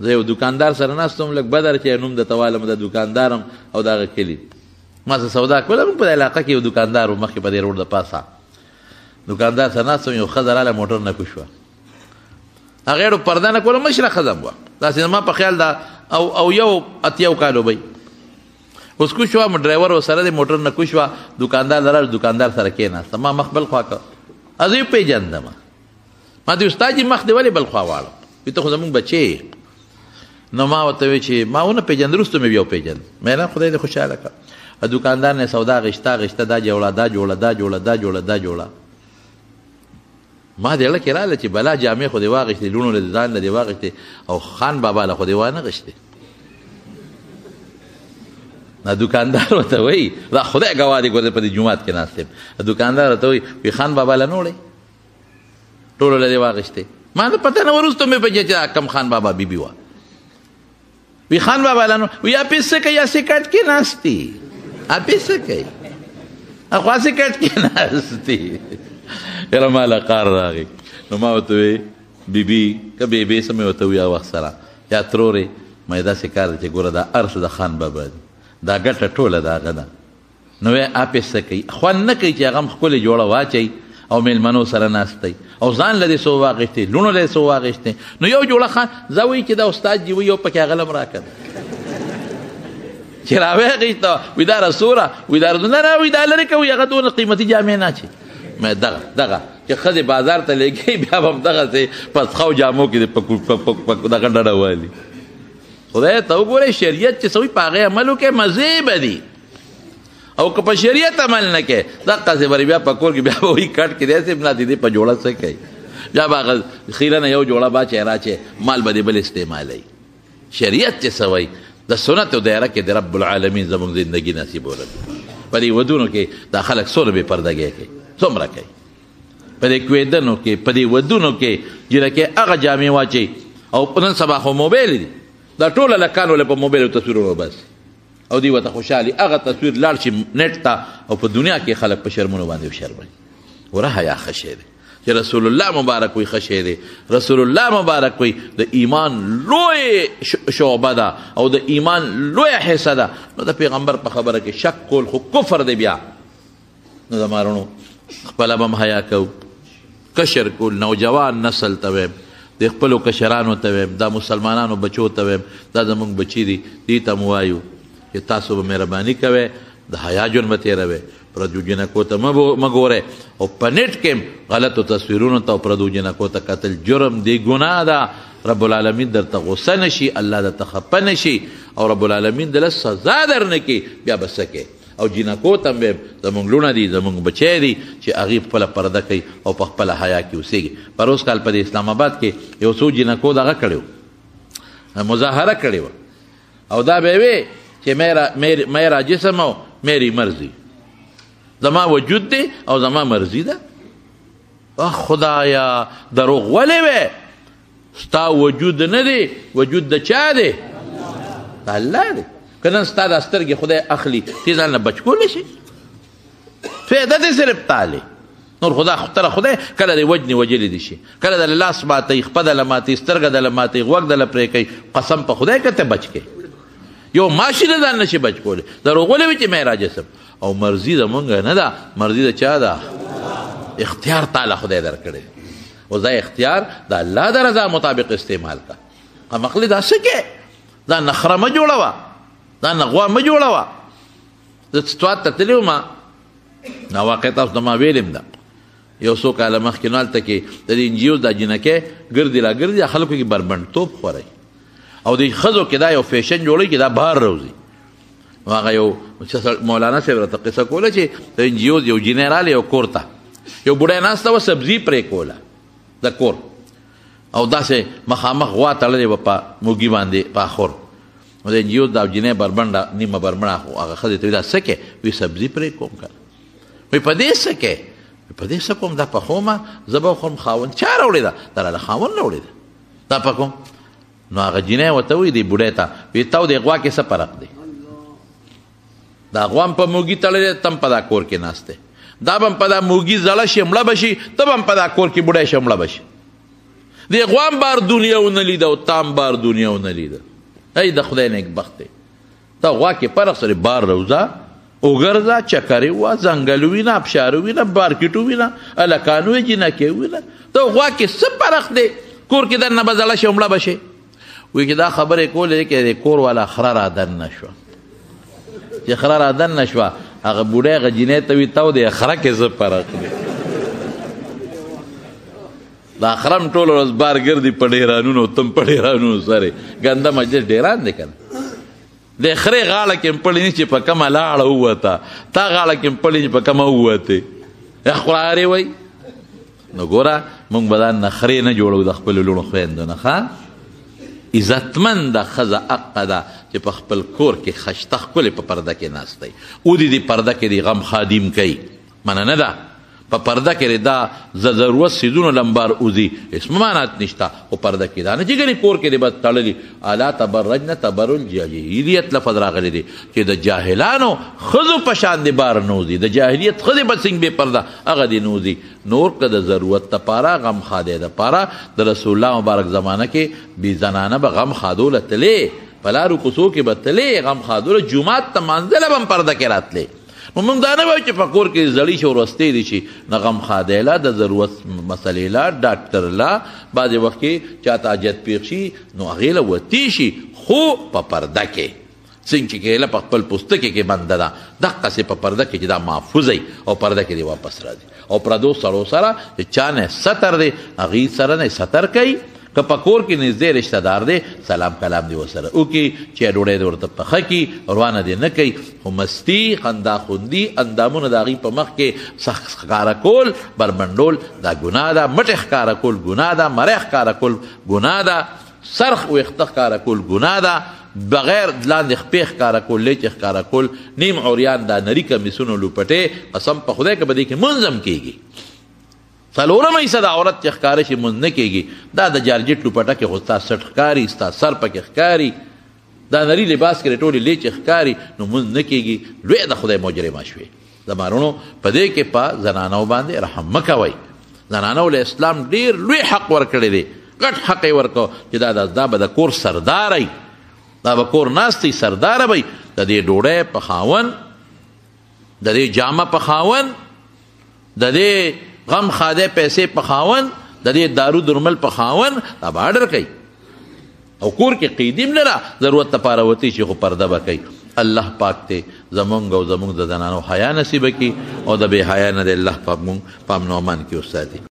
زه یو دکاندار سره ناستم لکه بدر چې نوم د توالم د دکاندارم او دغه کلی ما زه سودا کوله موږ په علاقه کې یو دکاندار مخې په دې روډ د پاسه دکاندار سره ناستم یو خزر اله موټر نه کوشوه هغه ډو پرده نه کوله مشره خزم و دا سینما په خیال دا او او یو اتیو کالو بی اوس کو شو ډرایور سره د موټر نه کوشوا دکاندار لره دکاندار سره کې نه سما مخبل خواکه ازي پیجن دما ما دې استاد مخ دی ولی بل خوا واړو ته خو زمون بچي نو ما وته چې ما ونه پیجن درسته مې بیا پیجن مې نه خدای دې خوشاله کړ ا دکاندار نه سودا غشتا غشتا دا جوړه دا جوړه دا جوړه دا جوړه دا جوړه ما دې له کړه چې بلا جامې خو دې واغشتې لونو له ځان له دې واغشتې او خان بابا له خو دې وانه غشتې نا دکاندار وته وای دا خدای گواه دی ګورې په دې جمعات کې ناستم دکاندار وته وای وی خان بابا له نوړې ټول له دې واغشتې ما نه پته نه ورسته مې په چې کم خان بابا بیبي بی وا ویخان بابا لانو وی اپیس څه کوي سکټ کې ناشتي اپیس څه کوي اخوا سکټ کې ناشتي یره مال قار راغی نو ما وته وی بیبي که بیبي سمې وته وی واخ سره یا تروري مې دا سکار چې ګوره دا ارس د خان بابا دی دا ګټه ټوله دا غدا نو یې اپیس څه کوي خو نه کوي چې هغه خپل جوړه واچي او میلمنو سره ناستي او ځان لدی سو واغشتي لونو لدی سو واغشتي نو یو جوړه خان زوی چې دا استاد دی یو پکې غلم راکړ چې راوې غیته وې دا رسوله وې دا نه نه وې دا لري کوي هغه دون قیمتي جامې نه چی مې دغه دغه چې خزه بازار ته لګي بیا هم دغه سي پس خو جامو کې پکو دغه ډډه والی خدای ته وګوره شریعت چې سوی پاغه عملو کې مزه بدی او که په شریعت عمل نه کې دا قصې بری بیا په کور کې بیا وې کټ کې داسې بنا دي په جوړه څه کوي بیا باغ خیره نه یو جوړه با چهره چې مال به بل استعمالي شریعت څه وای د سنت او دایره کې د رب العالمین زموږ زندگی نصیب ورکړي په دې ودونو کې دا خلک سره به پردګي کوي څومره کوي په دې کوېدنو کې په دې ودونو کې چې لکه هغه جامې واچي او په نن سبا خو موبایل دي دا ټول لکانو له په موبایل تصویرونو بس او دی وته خوشحالي هغه تصویر لاړ شي نت ته او په دنیا کې خلک په شرمونو باندې شرموي وره حیا خشه دی چې رسول الله مبارک وي خشه دی رسول الله مبارک وي د ایمان لوی شعبه ده او د ایمان لوی حصه ده نو د پیغمبر په خبره کې شک کول خو کفر دی بیا نو د مارونو خپل به حیا کو کشر کول نوجوان نسل ته د خپلو کشرانو ته دا مسلمانانو بچو ته دا زمونږ بچی دي دې ته مو وایو چې تاسو به مهرباني کوئ د حیا جون مته روي پردو جنکو ته مګوره او پنيټ کې غلطو تصویرونو ته پردو جنکو ته قتل جرم دی ګناه ده رب العالمین درته غصه نشي الله درته خپه نشي او رب العالمین دل سزا درنه کې بیا بسکه او جنکو تم به زمونږ لونه دي زمونږ بچی دي چې هغه خپل پرده کوي او په خپل حیا کې اوسېږي پر اوس کال په اسلام آباد کې یو څو جنکو دغه کړو مظاهره کړې او دا به وي چې میرا میرا جسم او میری مرضی زما وجود دی او زما مرضی ده خدایا دروغ ولې وې ستا وجود نه دی وجود د چا دی الله دی کنه ستا د سترګې خدای اخلي تی ځان نه بچ کولی شي فایده دې صرف تاله نور خدا خطر خدای کله دې وجني وجلې دي شي کله د لاس ماتې خپد لماتې سترګې د لماتې غوږ د لپاره کوي قسم په خدای کته بچ کې یو ماشي نه ځان نشي بچ کولی دروغولې وي چې معراج سم او مرزي زمونږ نه ده مرزي د چا ده اختیار تعالی خدای درکړي او ځای اختیار د الله د رضا مطابق استعمال کا مخلي دا سکه دا نخره ما جوړوا دا نغوا ما جوړوا د ستوات ته تلو ما نو واقع تاسو ما ویلم دا یو څوک علامه خلال ته کې د انجیو د جنکه ګرځي لا ګرځي خلکو کې بربند توپ خوري او د خزو کې دا یو فیشن جوړی کې دا بهر روزي هغه یو مولانا صاحب راته قصه کوله چې د انجیوز یو جنرال یو کور ته یو بډای ناسته و سبزي پرې کوله د کور او داسې مخامخ وا تړلې و په موګي باندې په اخور نو د انجیوز دا جنې بربنډه نیمه بربنډه هغه خزه ته دا سکه وی سبزي پرې کوم کړه وی په دې سکه په دې سکه کوم دا په خومه زبا خوم خاون چا راوړی دا دا له خاون نه وړی دا په کوم نو هغه جنې وته وې دی بډې ته وی تاو دی غوا کې څه فرق دی دا غوام په موګي تړلې تم په دا کور کې ناشته دا بم په دا موګي زړه شمړه بشي تب هم په دا کور کې بډې شمړه بشي دی غوام بار دنیا ونه لید او تام بار دنیا ونه لید ای د خدای نیک بخت تا غوا کې فرق سره بار روزه وګرځا چکرې وا ځنګلوي نه ابشاروي نه بارکټوي نه الکانوي جنکه وي نه ته غوا کې څه فرق دی کور کې د نه بزله شمړه بشي وی چې دا خبره کولې کې کور والا خره را دن نشو چې خره را دن نشو هغه بوډه غجینې ته وی تاو دې خره کې ز پرق دا خرم ټول ورځ بار ګرځي پډیرانونو تم پډیرانونو سره ګنده مجلس ډیران دي کنه د خره غاړه کې پړې چې په کومه لاړه وته تا غاړه کې پړې چې په کومه وته یا خوراره وای نو ګوره مونږ بدن نخري نه جوړو د خپل لونو خويندو نه ښا عزتمند خزه اق ده چې په خپل کور کې خشته خپل په پرده کې ناشته او دې پرده کې دی غم خادم کوي مننه ده په پرده کې ردا ز ضرورت سیدونو لمبار اوزي اسم معنات نشتا او پرده کې دا نه جګری کور کې دی بس تړلی الا تبرجن تبرل جاهلیت لفظ راغلی دی چې د جاهلانو خذو پشان دی بار نوزي د جاهلیت خذ بسنګ به پرده هغه دی نوزي نور که د ضرورت ته پارا غم خاده ده پارا د رسول الله مبارک زمانه کې بي زنانه به غم خادول تله پلارو کوڅو کې به تله غم خادول جمعه ته منزل بم پرده کې راتله موږ دا نه وایو چې په کور کې زړی شو ورستې دي چې نغم خادیلا د ضرورت مسلې لا ډاکټر لا بعضې وخت کې چاته حاجت پیښ شي نو هغې له وتی شي خو په پرده کې څنګه چې کېله په خپل پوستکي کې بنده ده دقسې په پرده کې چې دا محفوظ او پرده کې دی واپس راځي او پردو سړو سره چې چا نه ستر دی هغې سره نه ستر کوي که پکور کې نږدې رشتہ دار دی سلام کلام دی وسره او کې چې ډوړې ورته پخه کې روانه دی نه کوي خو مستی خندا خوندي اندامونه داغي په مخ کې سخت ښکارا کول بربندول دا ګناه ده مټ ښکارا کول ګناه ده مړ ښکارا کول ګناه ده سرخ او ښکارا کول ګناه ده بغیر لاندې خپې ښکارا کول لې چې ښکارا کول نیم اوریان دا نری کمیسونو لوپټه قسم په خدای کې بده کې منظم کیږي څلورم ایسه د عورت چې ښکار شي مونږ نه کېږي دا د جارجټ لوپټه کې هوتا سټ ښکاری ستا سر پکې ښکاری دا نری لباس کې ټوله لیچ ښکاری نو مونږ نه کېږي لوی د خدای مجرمه شوې زمارونو په دې کې په زنانو باندې رحم مکوي زنانو له اسلام ډیر لوی حق ورکړی دی غټ حق یې ورکو چې دا د دا به د کور سردار ای دا به کور ناستی سردار وي د دې ډوډۍ په خاون د دې جامه په خاون د دې غم خاده پیسې پخاون د دې دارو درمل پخاون دا بارډر کوي او کور کې قیدیم لره ضرورت ته پاره وتی چې خو پرده وکړي الله پاک ته زمونږ او زمونږ د زنانو حیا نصیب کړي او د به حیا نه الله پاک مونږ پام نومان کې استادي